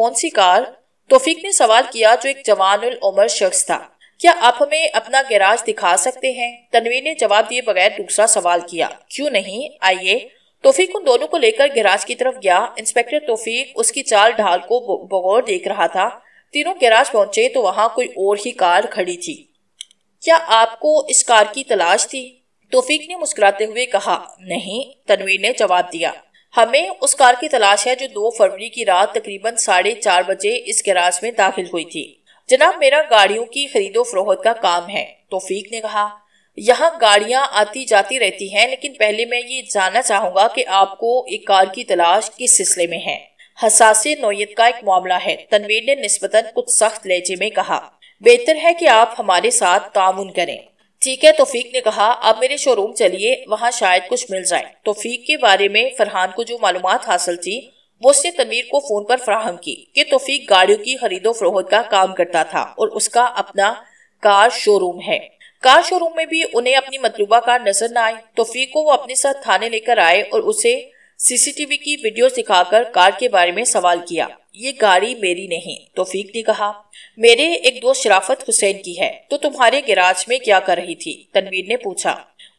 A: कौन सी कार तोफीक ने सवाल किया जो एक जवान उमर शख्स था क्या आप हमें अपना गैराज दिखा सकते हैं तनवीर ने जवाब दिए बगैर दूसरा सवाल किया क्यों नहीं आइए तोफीक उन दोनों को लेकर गैराज की तरफ गया इंस्पेक्टर तोफीक उसकी चाल ढाल को बगौर देख रहा था तीनों गैराज पहुंचे तो वहां कोई और ही कार खड़ी थी क्या आपको इस कार की तलाश थी तोफीक ने मुस्कुराते हुए कहा नहीं तनवीर ने जवाब दिया हमें उस कार की तलाश है जो दो फरवरी की रात तकरीबन साढ़े चार बजे इस गैराज में दाखिल हुई थी जनाब मेरा गाड़ियों की खरीदो फरोहत का काम है तोफीक ने कहा यहाँ गाड़ियाँ आती जाती रहती हैं लेकिन पहले मैं ये जानना चाहूँगा कि आपको एक कार की तलाश किस सिलसिले में है हसासी नोयत का एक मामला है तनवीर ने नस्बतन कुछ सख्त लहजे में कहा बेहतर है कि आप हमारे साथ ताउन करें ठीक है तोफीक ने कहा आप मेरे शोरूम चलिए वहाँ शायद कुछ मिल जाए तोफीक के बारे में फरहान को जो मालूम हासिल थी वो उसने तनवीर को फोन पर फ्राहम की कि तोफीक गाड़ियों की खरीदो फरोहत का काम करता था और उसका अपना कार शोरूम है कार शोरूम में भी उन्हें अपनी मतलूबा कार नजर न आई तोफीक को वो अपने साथ थाने लेकर आए और उसे सीसीटीवी की वीडियो दिखाकर कार के बारे में सवाल किया ये गाड़ी मेरी नहीं तोफीक ने कहा मेरे एक दोस्त शराफत हुसैन की है तो तुम्हारे गैराज में क्या कर रही थी तनवीर ने पूछा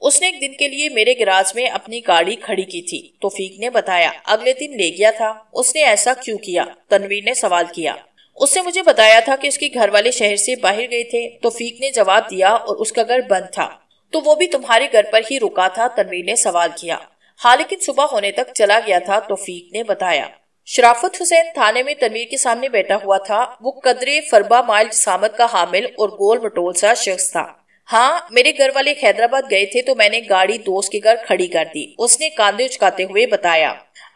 A: उसने एक दिन के लिए मेरे गैराज में अपनी गाड़ी खड़ी की थी तोफीक ने बताया अगले दिन ले गया था उसने ऐसा क्यों किया तनवीर ने सवाल किया उसने मुझे बताया था कि उसके घर वाले शहर से बाहर गए थे तोफीक ने जवाब दिया और उसका घर बंद था तो वो भी तुम्हारे घर पर ही रुका था तनवीर ने सवाल किया हालांकि सुबह होने तक चला गया था तोफीक ने बताया शराफत हुसैन थाने में तनवीर के सामने बैठा हुआ था वो कदरे फरबा माइल सामद का हामिल और गोल मटोल सा शख्स था हाँ मेरे घर वाले हैदराबाद गए थे तो मैंने गाड़ी दोस्त के घर खड़ी कर दी उसने कांधे उचकाते हुए बताया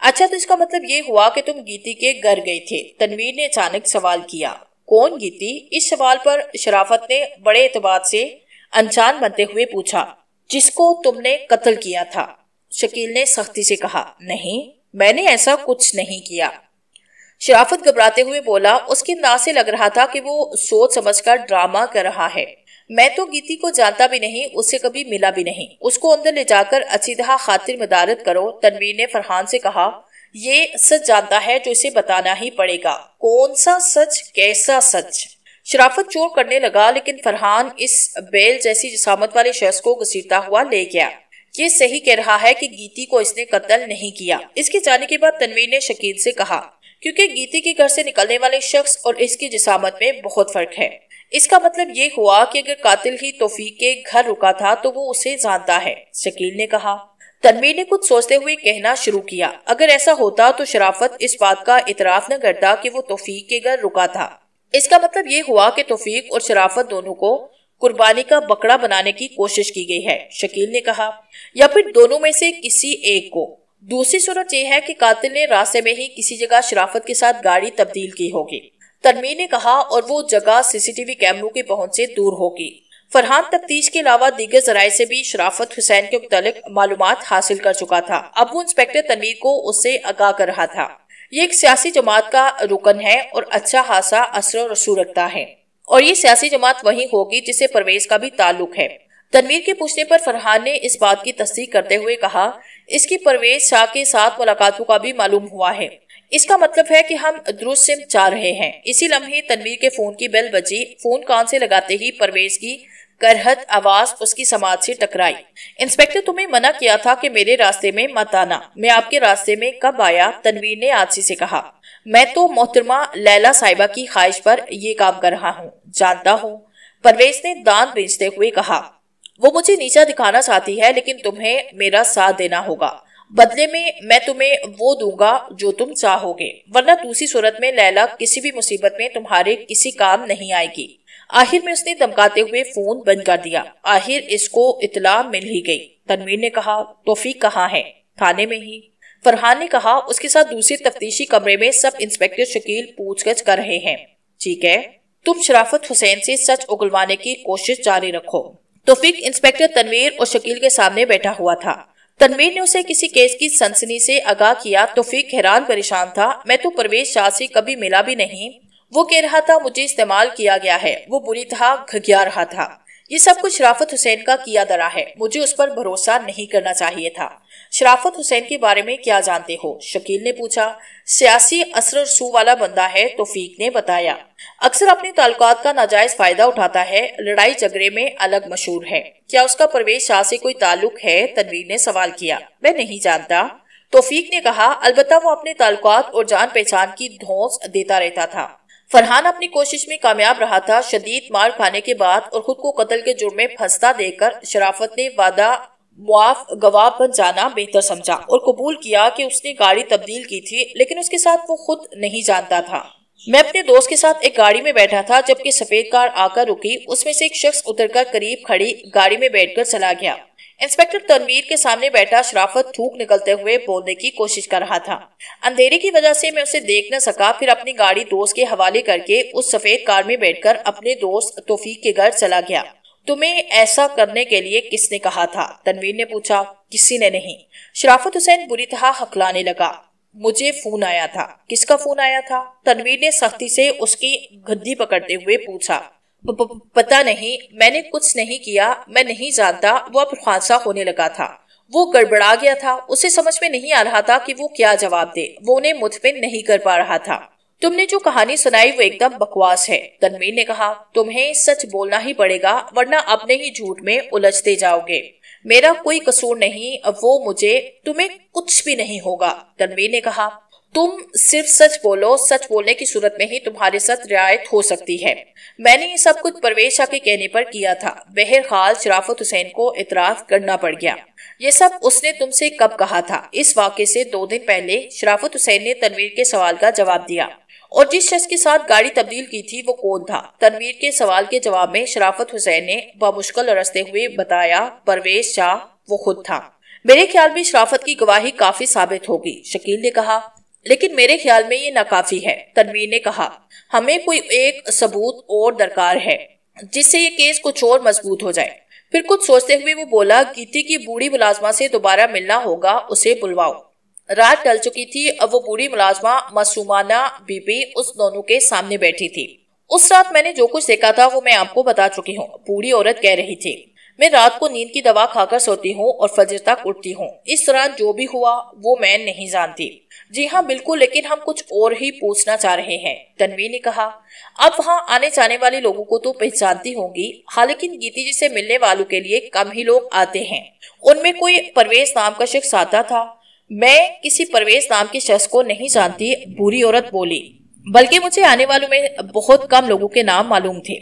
A: अच्छा तो इसका मतलब ये हुआ कि तुम गीती के घर गए थे तनवीर ने अचानक सवाल किया कौन गीती इस सवाल पर शराफत ने बड़े एतबार से अनजान बनते हुए पूछा जिसको तुमने कत्ल किया था शकील ने सख्ती से कहा नहीं मैंने ऐसा कुछ नहीं किया शराफत घबराते हुए बोला उसके अंदाज से लग रहा था कि वो सोच समझकर ड्रामा कर रहा है मैं तो गीति को जानता भी नहीं उससे कभी मिला भी नहीं उसको अंदर ले जाकर अचीदहा खातिर मदारत करो तनवीर ने फरहान से कहा ये सच जानता है जो इसे बताना ही पड़ेगा कौन सा सच कैसा सच शराफत चोर करने लगा लेकिन फरहान इस बेल जैसी जसामत वाले शख्स को घसीटता हुआ ले गया ये सही कह रहा है कि गीति को इसने कत्ल नहीं किया इसके जाने के बाद तनवीर ने शकील से कहा क्योंकि गीति के घर से निकलने वाले शख्स और इसकी जसामत में बहुत फर्क है इसका मतलब ये हुआ कि अगर कातिल ही तोफीक के घर रुका था तो वो उसे जानता है शकील ने कहा तनवीर ने कुछ सोचते हुए कहना शुरू किया अगर ऐसा होता तो शराफत इस बात का इतराफ न करता कि वो तोफीक के घर रुका था इसका मतलब ये हुआ कि तोफीक और शराफत दोनों को कुर्बानी का बकड़ा बनाने की कोशिश की गई है शकील ने कहा या फिर दोनों में से किसी एक को दूसरी सूरत यह है कि कातिल ने रास्ते में ही किसी जगह शराफत के साथ गाड़ी तब्दील की होगी तनवीर ने कहा और वो जगह सीसीटीवी कैमरों की पहुंच से दूर होगी फरहान तफ्तीश के अलावा दीगर जराये से भी शराफत हुसैन के मुतलिक मालूम हासिल कर चुका था अब वो इंस्पेक्टर तनवीर को उससे आगाह कर रहा था ये एक सियासी जमात का रुकन है और अच्छा खासा असर रसू रखता है और ये सियासी जमात वही होगी जिसे परवेज का भी ताल्लुक है तनवीर के पूछने पर फरहान ने इस बात की तस्दीक करते हुए कहा इसकी परवेज शाह के साथ मुलाकातों का भी मालूम हुआ है इसका मतलब है कि हम द्रुज सिम चाह रहे हैं इसी लम्हे तनवीर के फोन की बेल बजी फोन कान से लगाते ही परवेज की करहत आवाज उसकी समाज से टकराई इंस्पेक्टर तुम्हें मना किया था कि मेरे रास्ते में मत आना मैं आपके रास्ते में कब आया तनवीर ने आदसी से कहा मैं तो मोहतरमा लैला साहिबा की ख्वाहिश पर ये काम कर रहा हूँ जानता हूँ परवेज ने दान बेचते हुए कहा वो मुझे नीचा दिखाना चाहती है लेकिन तुम्हें मेरा साथ देना होगा बदले में मैं तुम्हें वो दूंगा जो तुम चाहोगे वरना दूसरी सूरत में लैला किसी भी मुसीबत में तुम्हारे किसी काम नहीं आएगी आखिर में उसने धमकाते हुए फोन बंद कर दिया आखिर इसको इतला मिल ही गई तनवीर ने कहा तोफीक कहाँ है थाने में ही फरहान ने कहा उसके साथ दूसरे तफ्तीशी कमरे में सब इंस्पेक्टर शकील पूछगछ कर रहे हैं ठीक है तुम शराफत हुसैन से सच उगलवाने की कोशिश जारी रखो तोफीक इंस्पेक्टर तनवीर और शकील के सामने बैठा हुआ था तनवीर ने उसे किसी केस की सनसनी से आगाह किया तो फीक हैरान परेशान था मैं तो प्रवेश शाह से कभी मिला भी नहीं वो कह रहा था मुझे इस्तेमाल किया गया है वो बुरी तरह घगिया रहा था ये सब कुछ राफत हुसैन का किया दरा है मुझे उस पर भरोसा नहीं करना चाहिए था शराफत हुसैन के बारे में क्या जानते हो शकील ने पूछा सियासी असर सू वाला बंदा है तोफीक ने बताया अक्सर अपने ताल्लुकात का नाजायज फायदा उठाता है लड़ाई झगड़े में अलग मशहूर है क्या उसका प्रवेश शाह से कोई ताल्लुक है तनवीर ने सवाल किया मैं नहीं जानता तोफीक ने कहा अलबत्ता वो अपने ताल्लुकात और जान पहचान की धौस देता रहता था फरहान अपनी कोशिश में कामयाब रहा था शदीद मार खाने के बाद और खुद को कत्ल के जुर्म में फंसता देकर शराफत ने वादा गवाह बन जाना बेहतर समझा और कबूल किया कि उसने गाड़ी तब्दील की थी लेकिन उसके साथ वो खुद नहीं जानता था मैं अपने दोस्त के साथ एक गाड़ी में बैठा था जबकि सफेद कार आकर रुकी उसमें से एक शख्स उतरकर करीब खड़ी गाड़ी में बैठकर चला गया इंस्पेक्टर तनवीर के सामने बैठा शराफत थूक निकलते हुए बोलने की कोशिश कर रहा था अंधेरे की वजह से मैं उसे देख न सका फिर अपनी गाड़ी दोस्त के हवाले करके उस सफेद कार में बैठकर अपने दोस्त तोफीक के घर चला गया तुम्हें ऐसा करने के लिए किसने कहा था तनवीर ने पूछा किसी ने नहीं शराफत हुसैन बुरी तरह हकलाने लगा मुझे फोन आया था किसका फोन आया था तनवीर ने सख्ती से उसकी गद्दी पकड़ते हुए पूछा प, प, पता नहीं मैंने कुछ नहीं किया मैं नहीं जानता वो अब खादसा होने लगा था वो गड़बड़ा गया था उसे समझ में नहीं आ रहा था कि वो क्या जवाब दे वो उन्हें मुतमिन नहीं कर पा रहा था तुमने जो कहानी सुनाई वो एकदम बकवास है तनवीर ने कहा तुम्हें सच बोलना ही पड़ेगा वरना अपने ही झूठ में उलझते जाओगे मेरा कोई कसूर नहीं वो मुझे तुम्हें कुछ भी नहीं होगा तनवीर ने कहा तुम सिर्फ सच बोलो सच बोलने की सूरत में ही तुम्हारे साथ रियायत हो सकती है मैंने ये सब कुछ परवेश के कहने पर किया था बहरहाल शराफत हुसैन को इतराफ करना पड़ गया ये सब उसने तुमसे कब कहा था इस वाक्य से दो दिन पहले शराफत हुसैन ने तनवीर के सवाल का जवाब दिया और जिस शख्स के साथ गाड़ी तब्दील की थी वो कौन था तनवीर के सवाल के जवाब में शराफत हुसैन ने बामुश्किल रसते हुए बताया परवेज शाह वो खुद था मेरे ख्याल में शराफत की गवाही काफी साबित होगी शकील ने कहा लेकिन मेरे ख्याल में ये नाकाफी है तनवीर ने कहा हमें कोई एक सबूत और दरकार है जिससे ये केस कुछ और मजबूत हो जाए फिर कुछ सोचते हुए वो बोला गीती की बूढ़ी मुलाजमा से दोबारा मिलना होगा उसे बुलवाओ रात टल चुकी थी अब वो बूढ़ी मुलाजमा मासूमाना बीबी उस दोनों के सामने बैठी थी उस रात मैंने जो कुछ देखा था वो मैं आपको बता चुकी हूँ बूढ़ी औरत कह रही थी मैं रात को नींद की दवा खाकर सोती हूँ और फजर तक उठती हूँ इस तरह जो भी हुआ वो मैं नहीं जानती जी हाँ बिल्कुल लेकिन हम कुछ और ही पूछना चाह रहे हैं तनवीर ने कहा अब वहाँ आने जाने वाले लोगों को तो पहचानती होंगी हालांकि गीति जी से मिलने वालों के लिए कम ही लोग आते हैं उनमें कोई परवेज नाम का शख्स आता था मैं किसी परवेज नाम के शख्स को नहीं जानती बुरी औरत बोली बल्कि मुझे आने वालों में बहुत कम लोगों के नाम मालूम थे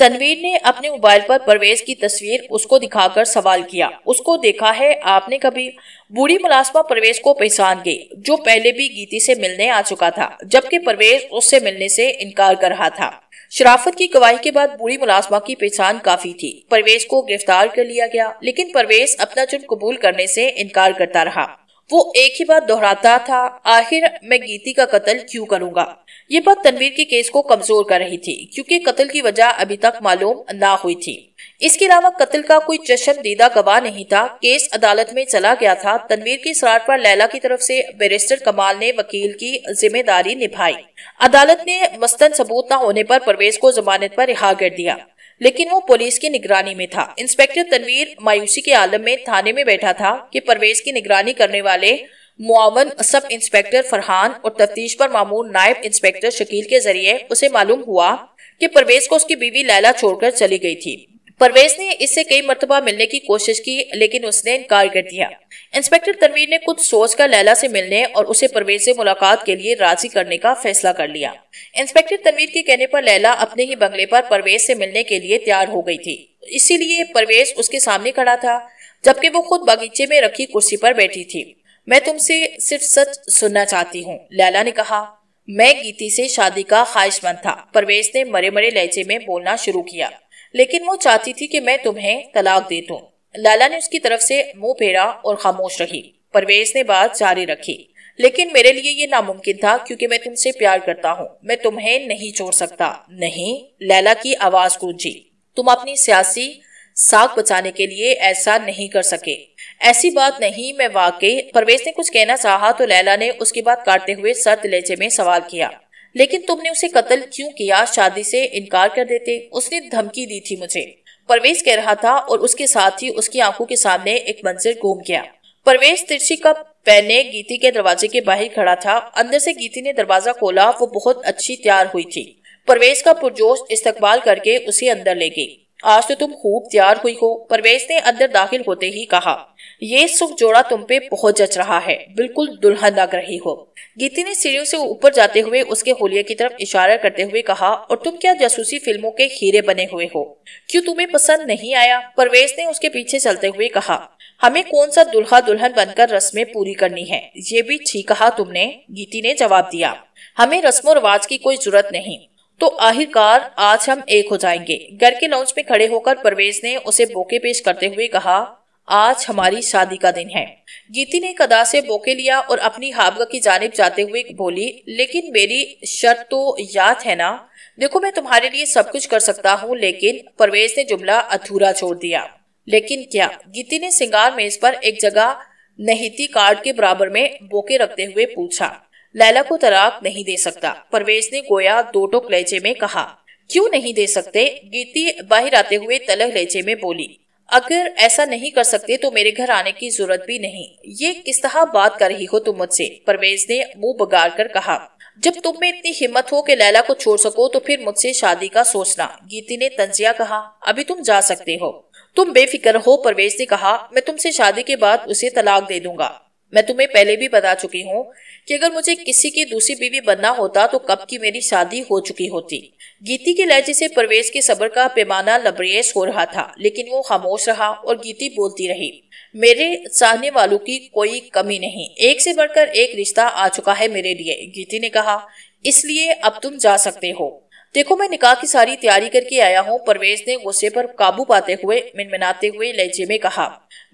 A: तनवीर ने अपने मोबाइल पर परवेज की तस्वीर उसको दिखाकर सवाल किया उसको देखा है आपने कभी बूढ़ी मुलाजमा परवेज को पहचान गई जो पहले भी गीती से मिलने आ चुका था जबकि परवेज उससे मिलने से इनकार कर रहा था शराफत की गवाही के बाद बूढ़ी मुलाजमा की पहचान काफी थी परवेज को गिरफ्तार कर लिया गया लेकिन परवेज अपना जुर्म कबूल करने से इनकार करता रहा वो एक ही बात दोहराता था आखिर मैं गीति का कत्ल क्यों करूंगा ये बात तनवीर के केस को कमजोर कर रही थी क्योंकि कत्ल की वजह अभी तक मालूम ना हुई थी इसके अलावा कत्ल का कोई जश्न दीदा गवाह नहीं था केस अदालत में चला गया था तनवीर की सरार पर लैला की तरफ से बैरिस्टर कमाल ने वकील की जिम्मेदारी निभाई अदालत ने मस्तन सबूत न होने पर परवेज को जमानत पर रिहा कर दिया लेकिन वो पुलिस की निगरानी में था इंस्पेक्टर तनवीर मायूसी के आलम में थाने में बैठा था कि परवेज की निगरानी करने वाले मुआवन सब इंस्पेक्टर फरहान और तफ्तीश पर मामूर नायब इंस्पेक्टर शकील के जरिए उसे मालूम हुआ कि परवेज को उसकी बीवी लैला छोड़कर चली गई थी परवेज ने इससे कई मरतबा मिलने की कोशिश की लेकिन उसने इनकार कर दिया इंस्पेक्टर तनवीर ने कुछ सोचकर लैला से मिलने और उसे परवेज से मुलाकात के लिए राजी करने का फैसला कर लिया इंस्पेक्टर तनवीर के कहने पर लैला अपने ही बंगले पर परवेज से मिलने के लिए तैयार हो गई थी इसीलिए परवेज उसके सामने खड़ा था जबकि वो खुद बगीचे में रखी कुर्सी पर बैठी थी मैं तुमसे सिर्फ सच सुनना चाहती हूँ लैला ने कहा मैं गीति से शादी का ख्वाहिशमंद था परवेज ने मरे मरे लहजे में बोलना शुरू किया लेकिन वो चाहती थी कि मैं तुम्हें तलाक दे दूं। लाला ने उसकी तरफ से मुंह फेरा और खामोश रही परवेज ने बात जारी रखी लेकिन मेरे लिए ये नामुमकिन था क्योंकि मैं तुमसे प्यार करता हूँ मैं तुम्हें नहीं छोड़ सकता नहीं लैला की आवाज गूंजी तुम अपनी सियासी साख बचाने के लिए ऐसा नहीं कर सके ऐसी बात नहीं मैं वाकई परवेज ने कुछ कहना चाहा तो लैला ने उसकी बात काटते हुए सर लहजे में सवाल किया लेकिन तुमने उसे कत्ल क्यों किया शादी से इनकार कर देते उसने धमकी दी थी मुझे परवेश कह रहा था और उसके साथ ही उसकी आंखों के सामने एक मंजिल घूम गया परवेश तिरछी कप पहने गीती के दरवाजे के बाहर खड़ा था अंदर से गीती ने दरवाजा खोला वो बहुत अच्छी तैयार हुई थी परवेश का पुरजोश इस्तकबाल करके उसे अंदर ले गई आज तो तुम खूब तैयार हुई हो परवेश ने अंदर दाखिल होते ही कहा ये सुख जोड़ा तुम पे बहुत जच रहा है बिल्कुल दुल्हन लग रही हो गीति ने सीढ़ियों से ऊपर जाते हुए उसके होलिया की तरफ इशारा करते हुए कहा और तुम क्या जासूसी फिल्मों के हीरे बने हुए हो क्यों तुम्हें पसंद नहीं आया परवेज ने उसके पीछे चलते हुए कहा हमें कौन सा दुल्हा दुल्हन बनकर रस्में पूरी करनी है ये भी ठीक कहा तुमने गीति ने जवाब दिया हमें रस्मों रिवाज की कोई जरूरत नहीं तो आखिरकार आज हम एक हो जाएंगे घर के लॉन्च में खड़े होकर परवेज ने उसे बोके पेश करते हुए कहा आज हमारी शादी का दिन है गीति ने कदा से बोके लिया और अपनी हाबगा की जानब जाते हुए बोली लेकिन मेरी शर्त तो याद है ना देखो मैं तुम्हारे लिए सब कुछ कर सकता हूँ लेकिन परवेज ने जुमला अधूरा छोड़ दिया लेकिन क्या गीति ने सिंगार मेज पर एक जगह नहिती कार्ड के बराबर में बोके रखते हुए पूछा लैला को तलाक नहीं दे सकता परवेज ने गोया दो टोक लहजे में कहा क्यों नहीं दे सकते गीति बाहर आते हुए तलक लहजे में बोली अगर ऐसा नहीं कर सकते तो मेरे घर आने की जरूरत भी नहीं ये किस तरह बात कर रही हो तुम मुझसे परवेज ने मुंह बगाड़ कर कहा जब तुम में इतनी हिम्मत हो कि लैला को छोड़ सको तो फिर मुझसे शादी का सोचना गीति ने तंजिया कहा अभी तुम जा सकते हो तुम बेफिक्र हो परवेज ने कहा मैं तुमसे शादी के बाद उसे तलाक दे दूंगा मैं तुम्हें पहले भी बता चुकी हूँ कि अगर मुझे किसी की दूसरी बीवी बनना होता तो कब की मेरी शादी हो चुकी होती गीती के लहजे से परवेज के सबर का पैमाना लबरेज हो रहा था लेकिन वो खामोश रहा और गीती बोलती रही मेरे चाहने वालों की कोई कमी नहीं एक से बढ़कर एक रिश्ता आ चुका है मेरे लिए गीती ने कहा इसलिए अब तुम जा सकते हो देखो मैं निकाह की सारी तैयारी करके आया हूँ परवेज ने गुस्से पर काबू पाते हुए मिनमिनाते हुए लहजे में कहा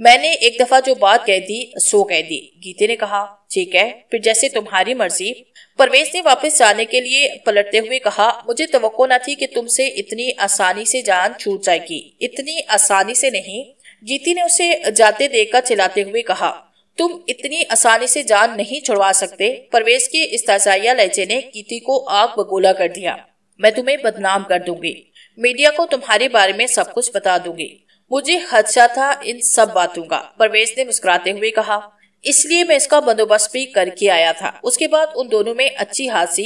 A: मैंने एक दफा जो बात कह दी सो कह दी गीते ने कहा ठीक है फिर जैसे तुम्हारी मर्जी परवेज ने वापस जाने के लिए पलटते हुए कहा मुझे तो ना थी कि तुमसे इतनी आसानी से जान छूट जाएगी इतनी आसानी से नहीं गीती ने उसे जाते देखकर चिल्लाते हुए कहा तुम इतनी आसानी से जान नहीं छुड़वा सकते परवेज के इस तजाया लहजे ने गीति को आग बगोला कर दिया मैं तुम्हें बदनाम कर दूंगी मीडिया को तुम्हारे बारे में सब कुछ बता दूंगी मुझे खदशा था इन सब बातों का परवेश ने मुस्कुराते हुए कहा इसलिए मैं इसका बंदोबस्त भी करके आया था उसके बाद उन दोनों में अच्छी हासी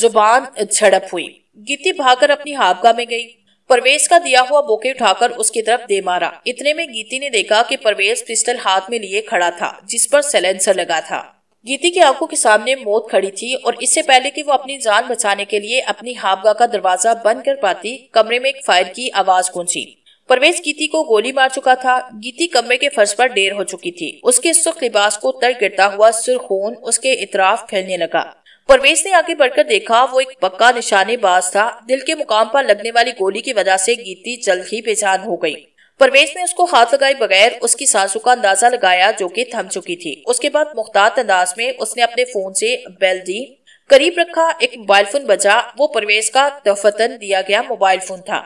A: जुबान झड़प हुई गीति भागकर अपनी हाबगा में गई परवेश का दिया हुआ बोके उठाकर उसकी तरफ दे मारा इतने में गीति ने देखा कि परवेश पिस्टल हाथ में लिए खड़ा था जिस पर सैलेंसर लगा था गीति की आंखों के सामने मौत खड़ी थी और इससे पहले कि वो अपनी जान बचाने के लिए अपनी हाबगा का दरवाजा बंद कर पाती कमरे में एक फायर की आवाज गूंजी परवेज गीती को गोली मार चुका था गीती कमरे के फर्श पर ढेर हो चुकी थी उसके सुख लिबास को तर गिरता हुआ सुर खून उसके इतराफ फैलने लगा परवेज ने आगे बढ़कर देखा वो एक पक्का निशानेबाज था दिल के मुकाम पर लगने वाली गोली की वजह से गीती जल्द ही बेजान हो गई परवेज ने उसको हाथ लगाए बगैर उसकी सासू का अंदाजा लगाया जो कि थम चुकी थी उसके बाद मुख्तात अंदाज में उसने अपने फोन से बेल दी करीब रखा एक मोबाइल फोन बजा वो परवेज का दफतन दिया गया मोबाइल फोन था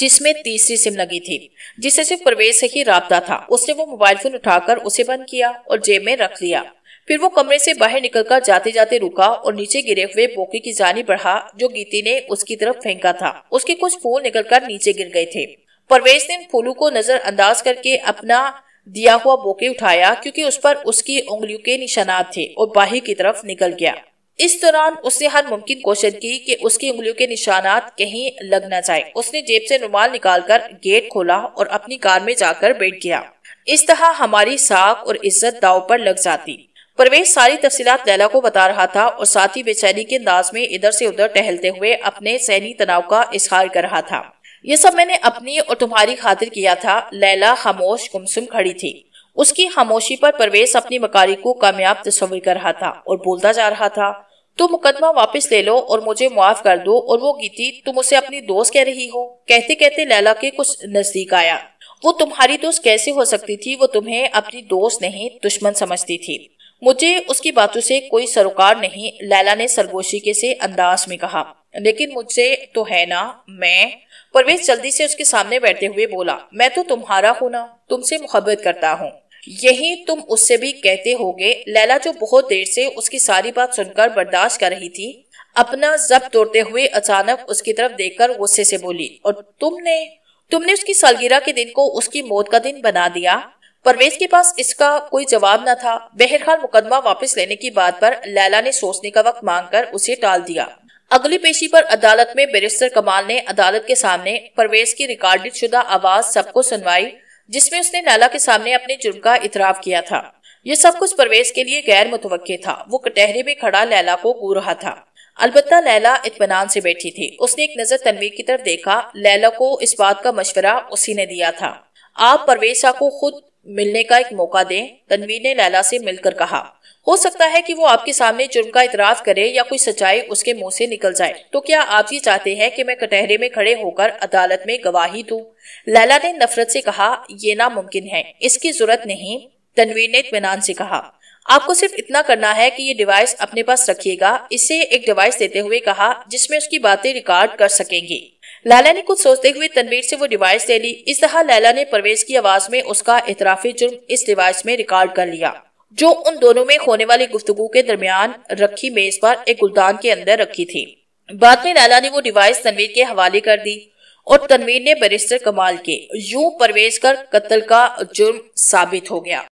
A: जिसमें तीसरी सिम लगी थी जिसे सिर्फ प्रवेश से ही रहा था उसने वो मोबाइल फोन उठाकर उसे बंद किया और जेब में रख लिया फिर वो कमरे से बाहर निकलकर जाते जाते रुका और नीचे गिरे हुए बोके की जानी बढ़ा जो गीती ने उसकी तरफ फेंका था उसके कुछ फूल निकलकर नीचे गिर गए थे परवेश ने फूलों को नजरअंदाज करके अपना दिया हुआ बोके उठाया क्योंकि उस पर उसकी उंगलियों के निशानात थे और बाहर की तरफ निकल गया इस दौरान उसने हर मुमकिन कोशिश की कि उसकी उंगलियों के निशानात कहीं लग न जाए उसने जेब से रुमाल निकालकर गेट खोला और अपनी कार में जाकर बैठ गया इस तरह हमारी साख और इज्जत दाव पर लग जाती परवेश सारी तफसीत लैला को बता रहा था और साथ ही बेचैनी के अंदाज में इधर से उधर टहलते हुए अपने सैनी तनाव का इजहार कर रहा था ये सब मैंने अपनी और तुम्हारी खातिर किया था लैला खामोश गुमसुम खड़ी थी उसकी खामोशी पर परवेश अपनी मकारी को कामयाब तस्वीर कर रहा था और बोलता जा रहा था तुम तो मुकदमा वापस ले लो और मुझे माफ कर दो और वो गीती तुम उसे अपनी दोस्त कह रही हो कहते कहते लैला के कुछ नजदीक आया वो तुम्हारी दोस्त कैसे हो सकती थी वो तुम्हें अपनी दोस्त नहीं दुश्मन समझती थी मुझे उसकी बातों से कोई सरोकार नहीं लैला ने सरगोशी के से अंदाज में कहा लेकिन मुझसे तो है ना मैं परवेज जल्दी से उसके सामने बैठते हुए बोला मैं तो तुम्हारा हूं ना तुमसे मुहब्बत करता हूँ यही तुम उससे भी कहते होगे लैला जो बहुत देर से उसकी सारी बात सुनकर बर्दाश्त कर रही थी अपना जब तोड़ते हुए अचानक उसकी तरफ देखकर गुस्से से बोली और तुमने तुमने उसकी सालगिरह के दिन को उसकी मौत का दिन बना दिया परवेज के पास इसका कोई जवाब न था बहरहाल मुकदमा वापस लेने की बात पर लैला ने सोचने का वक्त मांगकर उसे टाल दिया अगली पेशी पर अदालत में बैरिस्टर कमाल ने अदालत के सामने परवेज की रिकॉर्डेड शुदा आवाज सबको सुनवाई जिसमें उसने लाला के सामने अपने जुर्म का इतराफ किया था ये सब कुछ परवेज के लिए गैर मुतव था वो कटहरे में खड़ा लैला को गू रहा था अलबत्ता लैला इतमान से बैठी थी उसने एक नज़र तनवीर की तरफ देखा लैला को इस बात का मशवरा उसी ने दिया था आप परवेशा को खुद मिलने का एक मौका दें तनवीर ने लैला से मिलकर कहा हो सकता है कि वो आपके सामने जुर्म का इतराफ करे या कोई सच्चाई उसके मुंह से निकल जाए तो क्या आप ये चाहते हैं कि मैं कटहरे में खड़े होकर अदालत में गवाही दूं? लैला ने नफरत से कहा ये नामुमकिन है इसकी जरूरत नहीं तनवीर ने इतमान से कहा आपको सिर्फ इतना करना है कि ये डिवाइस अपने पास रखिएगा इसे एक डिवाइस देते हुए कहा जिसमें उसकी बातें रिकॉर्ड कर सकेंगे लैला ने कुछ सोचते हुए तनवीर से वो डिवाइस ले ली इस तरह लैला ने परवेज की आवाज में उसका इतराफी जुर्म इस डिवाइस में रिकॉर्ड कर लिया जो उन दोनों में होने वाली गुफ्तगु के दरमियान रखी मेज पर एक गुलदान के अंदर रखी थी बाद में लाला ने वो डिवाइस तनवीर के हवाले कर दी और तनवीर ने बैरिस्टर कमाल के यूं प्रवेश कर कत्ल का जुर्म साबित हो गया